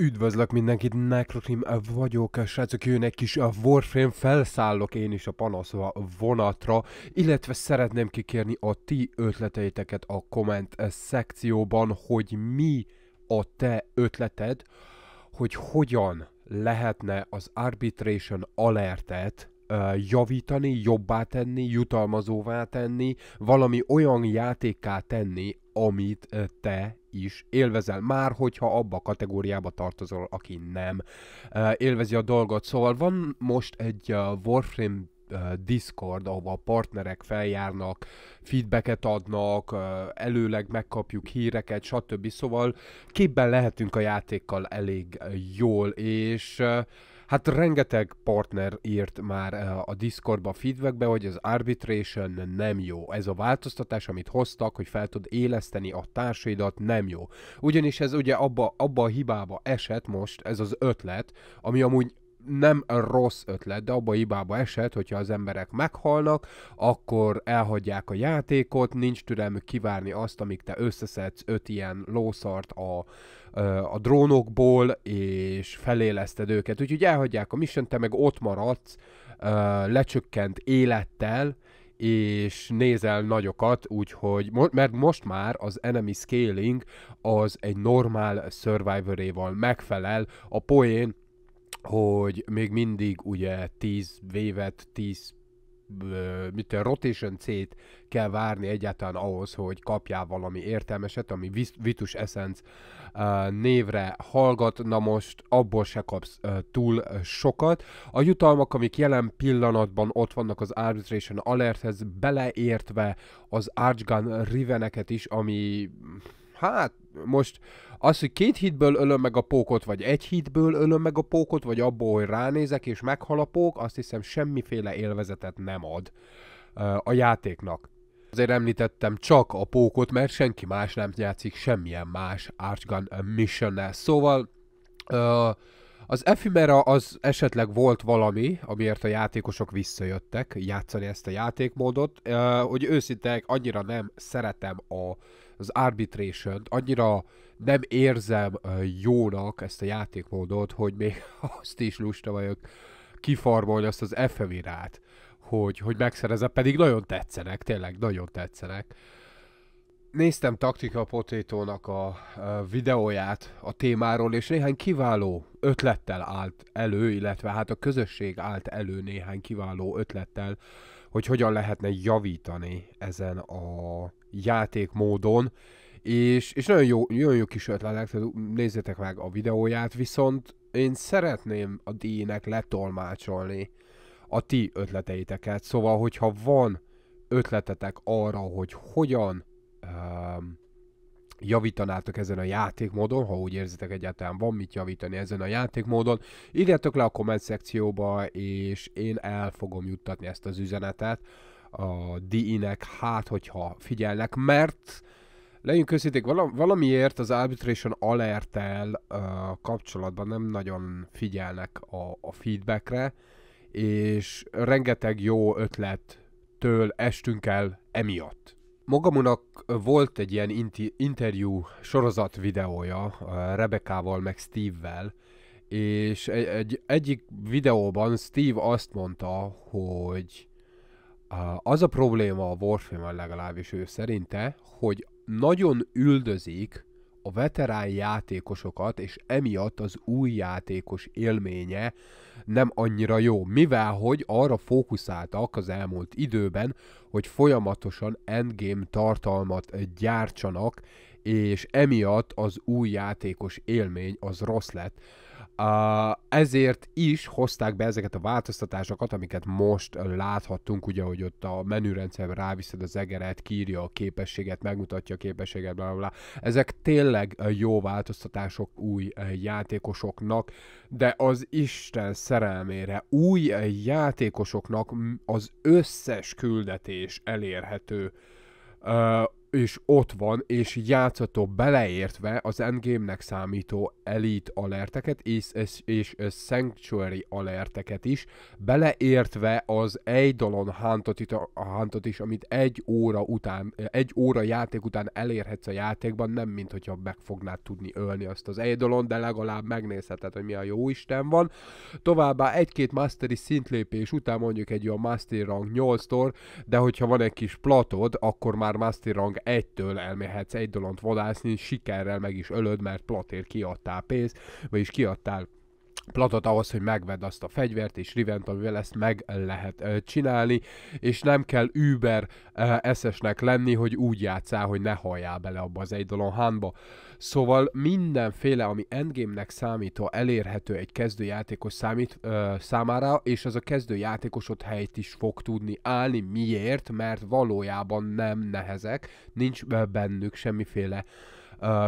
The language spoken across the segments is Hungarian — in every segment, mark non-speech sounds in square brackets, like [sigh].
Üdvözlök mindenkit, Necrocrim vagyok, srácok, jön egy kis a uh, Warframe, felszállok én is a panaszva vonatra, illetve szeretném kikérni a ti ötleteiteket a komment eh, szekcióban, hogy mi a te ötleted, hogy hogyan lehetne az Arbitration alertet eh, javítani, jobbá tenni, jutalmazóvá tenni, valami olyan játékká tenni, amit eh, te is élvezel, már hogyha abba a kategóriába tartozol, aki nem élvezi a dolgot. Szóval van most egy Warframe Discord, ahova a partnerek feljárnak, feedbacket adnak, előleg megkapjuk híreket, stb. Szóval képben lehetünk a játékkal elég jól, és Hát rengeteg partner írt már eh, a Discordba feedbackbe, hogy az arbitration nem jó. Ez a változtatás, amit hoztak, hogy fel tud éleszteni a társaidat, nem jó. Ugyanis ez ugye abba, abba a hibába esett most ez az ötlet, ami amúgy nem rossz ötlet, de abba hibába esett, hogyha az emberek meghalnak, akkor elhagyják a játékot, nincs türelmük kivárni azt, amíg te összeszedsz öt ilyen lószart a, a drónokból, és feléleszted őket. Úgyhogy elhagyják a mission, te meg ott maradsz, lecsökkent élettel, és nézel nagyokat, úgyhogy, mert most már az enemy scaling az egy normál survivoréval megfelel, a poén hogy még mindig ugye 10 vévet, 10 mit rotation C-t kell várni egyáltalán ahhoz, hogy kapjál valami értelmeset, ami Vitus Essence névre hallgat, na most abból se kapsz túl sokat. A jutalmak, amik jelen pillanatban ott vannak az Arbitration Alerthez, beleértve az Archgun Riveneket is, ami hát most az, hogy két hitből ölöm meg a pókot, vagy egy hitből ölöm meg a pókot, vagy abból, hogy ránézek és meghal a pók, azt hiszem semmiféle élvezetet nem ad a játéknak. Azért említettem csak a pókot, mert senki más nem játszik semmilyen más Archgun Mission-nel. Szóval az Ephemera az esetleg volt valami, amiért a játékosok visszajöttek játszani ezt a játékmódot. Hogy őszinte annyira nem szeretem a az arbitration annyira nem érzem jónak ezt a játékmódot, hogy még [laughs] azt is lusta vagyok kifarmolni azt az FMI-rát, hogy, hogy megszerezem, pedig nagyon tetszenek, tényleg nagyon tetszenek néztem Taktika Potétónak a videóját a témáról, és néhány kiváló ötlettel állt elő, illetve hát a közösség állt elő néhány kiváló ötlettel, hogy hogyan lehetne javítani ezen a játékmódon, és, és nagyon jó, nagyon jó kis ötletek, nézzétek meg a videóját, viszont én szeretném a díjnek letolmácsolni a ti ötleteiteket, szóval hogyha van ötletetek arra, hogy hogyan javítanátok ezen a játékmódon, ha úgy érzitek egyáltalán van mit javítani ezen a játékmódon, írjátok le a komment szekcióba, és én el fogom juttatni ezt az üzenetet a DI-nek, hát hogyha figyelnek, mert legyünk őszinték, valamiért az Arbitration alert uh, kapcsolatban nem nagyon figyelnek a, a feedbackre, és rengeteg jó ötlettől estünk el emiatt. Magamunak volt egy ilyen inti- interjú sorozat videója eh, Rebekával meg Steve-vel, és egy, egy, egyik videóban Steve azt mondta, hogy eh, az a probléma a warframe legalábbis ő szerinte, hogy nagyon üldözik a veterán játékosokat, és emiatt az új játékos élménye nem annyira jó, mivel hogy arra fókuszáltak az elmúlt időben, hogy folyamatosan endgame tartalmat gyártsanak, és emiatt az új játékos élmény az rossz lett ezért is hozták be ezeket a változtatásokat, amiket most láthattunk, ugye, hogy ott a menürendszerben ráviszed az egeret, kírja a képességet, megmutatja a képességet, bla, bla, bla. Ezek tényleg jó változtatások új játékosoknak, de az Isten szerelmére új játékosoknak az összes küldetés elérhető és ott van, és játszható beleértve az endgame-nek számító Elite alerteket és, és, és Sanctuary alerteket is, beleértve az egy dolon hántot is, amit egy óra után, egy óra játék után elérhetsz a játékban, nem mint hogyha meg fognád tudni ölni azt az dolon, de legalább megnézheted, hogy mi a jó Isten van. Továbbá egy-két masteri szintlépés után mondjuk egy olyan master rang 8-tól, de hogyha van egy kis platod, akkor már master rang egytől elmehetsz egy dolont vadászni, sikerrel meg is ölöd, mert platér kiadtál pénzt, vagyis kiadtál platot ahhoz, hogy megvedd azt a fegyvert és rivent, amivel ezt meg lehet ö, csinálni, és nem kell über ö, eszesnek lenni, hogy úgy játszál, hogy ne halljál bele abba az Eidolon hánba. Szóval mindenféle, ami endgame-nek számító, elérhető egy kezdőjátékos számít, ö, számára, és az a kezdőjátékos ott helyt is fog tudni állni. Miért? Mert valójában nem nehezek, nincs bennük semmiféle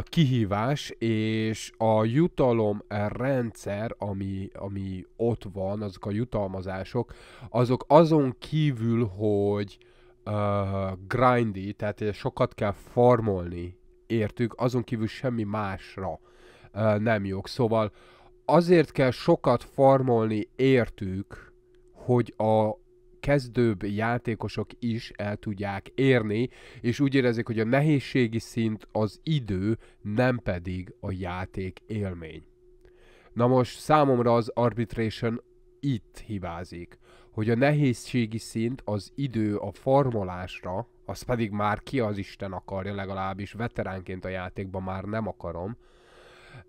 kihívás, és a jutalom rendszer, ami, ami ott van, azok a jutalmazások, azok azon kívül, hogy uh, grindy, tehát sokat kell farmolni, értük, azon kívül semmi másra uh, nem jók. Szóval azért kell sokat farmolni, értük, hogy a, kezdőbb játékosok is el tudják érni, és úgy érezik, hogy a nehézségi szint az idő, nem pedig a játék élmény. Na most számomra az arbitration itt hibázik, hogy a nehézségi szint az idő a formolásra, az pedig már ki az Isten akarja, legalábbis veteránként a játékban már nem akarom,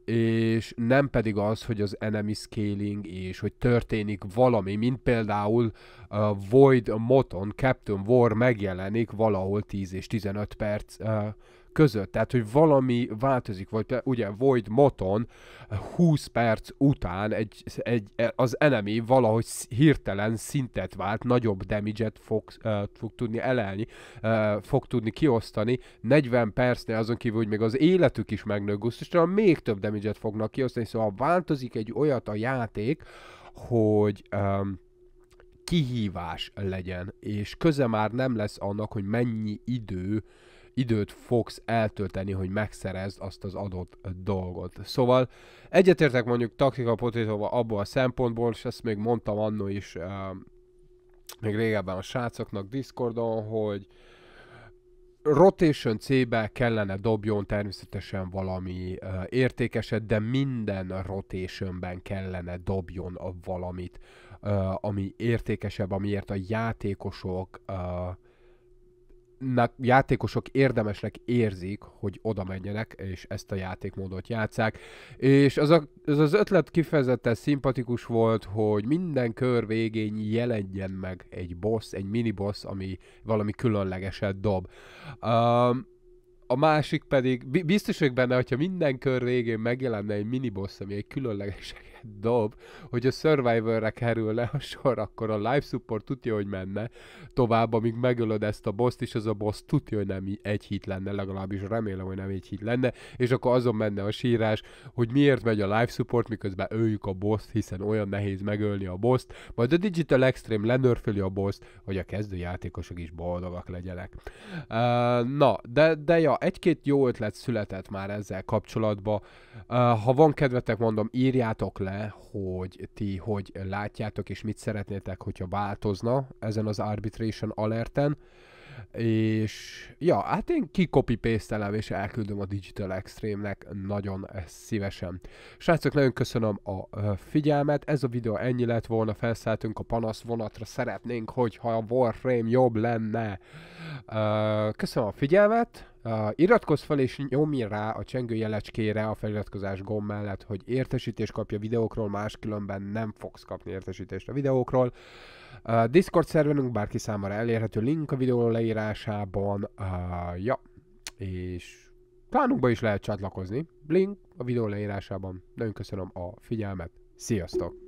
és nem pedig az, hogy az enemy scaling és hogy történik valami, mint például a Void Moton Captain War megjelenik valahol 10 és 15 perc uh, között. Tehát, hogy valami változik, vagy ugye Void Moton 20 eh, perc után egy, egy, e, az enemy valahogy hirtelen szintet vált, nagyobb damage-et fog, uh, fog tudni elelni, uh, fog tudni kiosztani, 40 percnél azon kívül, hogy még az életük is megnő gusztustalan, még több damage-et fognak kiosztani, szóval változik egy olyat a játék, hogy um, kihívás legyen, és köze már nem lesz annak, hogy mennyi idő időt fogsz eltölteni, hogy megszerezd azt az adott dolgot. Szóval egyetértek mondjuk taktika potétóval abból a szempontból, és ezt még mondtam annó is, még régebben a srácoknak Discordon, hogy Rotation C-be kellene dobjon természetesen valami uh, értékeset, de minden rotationben kellene dobjon a valamit, uh, ami értékesebb, amiért a játékosok uh, játékosok érdemesnek érzik, hogy oda menjenek, és ezt a játékmódot játszák. És az, a, az az ötlet kifejezetten szimpatikus volt, hogy minden kör végén jelenjen meg egy boss, egy mini boss, ami valami különlegeset dob. Um, a másik pedig, biztos vagyok benne, hogyha minden kör végén megjelenne egy miniboss, ami egy különlegeset dob, hogy a Survivor-re le a sor, akkor a life support tudja, hogy menne tovább, amíg megölöd ezt a boszt, és az a boss tudja, hogy nem egy hit lenne, legalábbis remélem, hogy nem egy hit lenne, és akkor azon menne a sírás, hogy miért megy a life support, miközben öljük a boszt, hiszen olyan nehéz megölni a boszt, majd a Digital Extreme lenörföli a boszt, hogy a kezdő játékosok is boldogak legyenek. Uh, na, de, de ja, egy-két jó ötlet született már ezzel kapcsolatban. Uh, ha van kedvetek, mondom, írjátok le, bele, hogy ti hogy látjátok, és mit szeretnétek, hogyha változna ezen az arbitration alerten. És ja, hát én kikopi pésztelem és elküldöm a Digital Extreme-nek nagyon szívesen. Srácok, nagyon köszönöm a figyelmet, ez a videó ennyi lett volna, felszálltunk a panasz vonatra, szeretnénk, hogyha a Warframe jobb lenne. Köszönöm a figyelmet, Uh, iratkozz fel és nyomj rá a csengő jelecskére a feliratkozás gomb mellett, hogy értesítést kapja videókról, máskülönben nem fogsz kapni értesítést a videókról. Uh, Discord szerverünk bárki számára elérhető link a videó leírásában. Uh, ja, és klánunkba is lehet csatlakozni. Link a videó leírásában. Nagyon köszönöm a figyelmet. Sziasztok!